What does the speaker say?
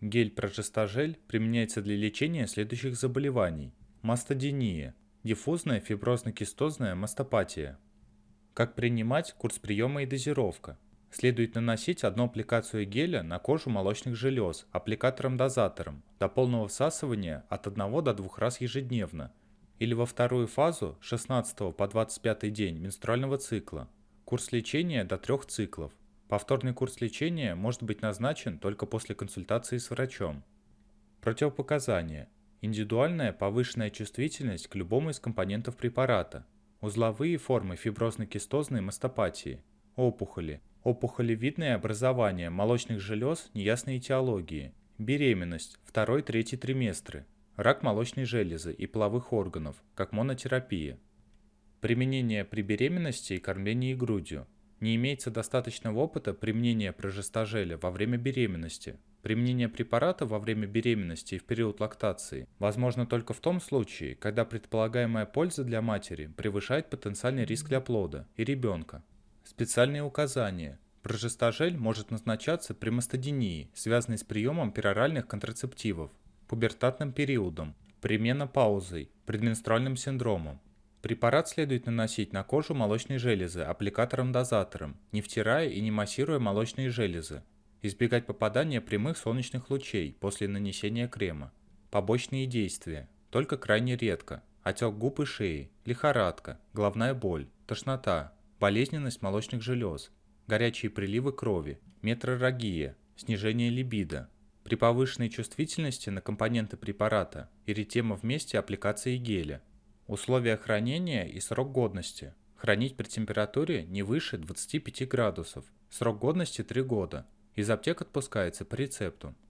Гель прожестажель применяется для лечения следующих заболеваний. Мастодиния, диффузная фиброзно-кистозная мастопатия. Как принимать курс приема и дозировка? Следует наносить одну аппликацию геля на кожу молочных желез аппликатором-дозатором до полного всасывания от 1 до 2 раз ежедневно или во вторую фазу 16 по 25 день менструального цикла. Курс лечения до 3 циклов. Повторный курс лечения может быть назначен только после консультации с врачом. Противопоказания. Индивидуальная повышенная чувствительность к любому из компонентов препарата. Узловые формы фиброзно-кистозной мастопатии. Опухоли. Опухолевидное образование молочных желез неясной этиологии. Беременность. Второй-третий триместры. Рак молочной железы и половых органов, как монотерапия. Применение при беременности и кормлении грудью. Не имеется достаточного опыта применения прожестажеля во время беременности. Применение препарата во время беременности и в период лактации возможно только в том случае, когда предполагаемая польза для матери превышает потенциальный риск для плода и ребенка. Специальные указания. Прожестажель может назначаться при мастодинии, связанной с приемом пероральных контрацептивов, пубертатным периодом, примена паузой, предменструальным синдромом, Препарат следует наносить на кожу молочной железы аппликатором-дозатором, не втирая и не массируя молочные железы. Избегать попадания прямых солнечных лучей после нанесения крема. Побочные действия, только крайне редко. Отек губ и шеи, лихорадка, головная боль, тошнота, болезненность молочных желез, горячие приливы крови, метрорагия, снижение либидо. При повышенной чувствительности на компоненты препарата, эритема в месте аппликации геля – Условия хранения и срок годности. Хранить при температуре не выше 25 градусов. Срок годности 3 года. Из аптек отпускается по рецепту.